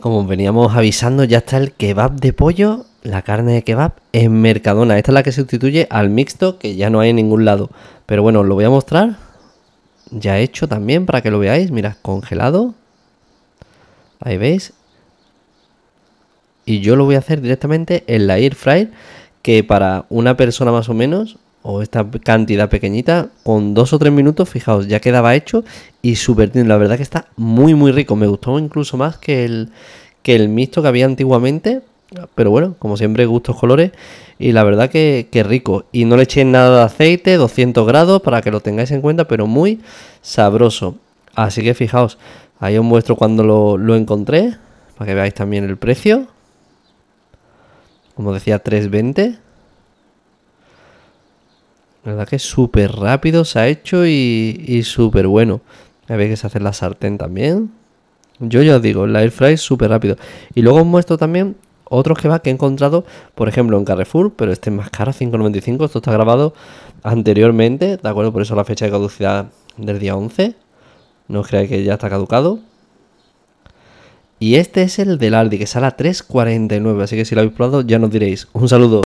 como veníamos avisando, ya está el kebab de pollo, la carne de kebab en Mercadona. Esta es la que sustituye al mixto que ya no hay en ningún lado. Pero bueno, os lo voy a mostrar. Ya hecho también para que lo veáis. mira, congelado. Ahí veis. Y yo lo voy a hacer directamente en la air fryer, que para una persona más o menos o esta cantidad pequeñita, con dos o tres minutos, fijaos, ya quedaba hecho y súper bien La verdad que está muy, muy rico. Me gustó incluso más que el, que el mixto que había antiguamente. Pero bueno, como siempre, gustos, colores. Y la verdad que, rico. Y no le eché nada de aceite, 200 grados, para que lo tengáis en cuenta, pero muy sabroso. Así que fijaos, ahí os muestro cuando lo, lo encontré, para que veáis también el precio. Como decía, 320. La verdad que súper rápido se ha hecho y, súper bueno. Había que hacer la sartén también. Yo ya os digo, la air fry súper rápido. Y luego os muestro también otros que va que he encontrado, por ejemplo, en Carrefour, pero este es más caro, 5.95. Esto está grabado anteriormente, ¿de acuerdo? Por eso la fecha de caducidad del día 11. No os creáis que ya está caducado. Y este es el del Aldi, que sale a 3.49. Así que si lo habéis probado, ya nos diréis. Un saludo.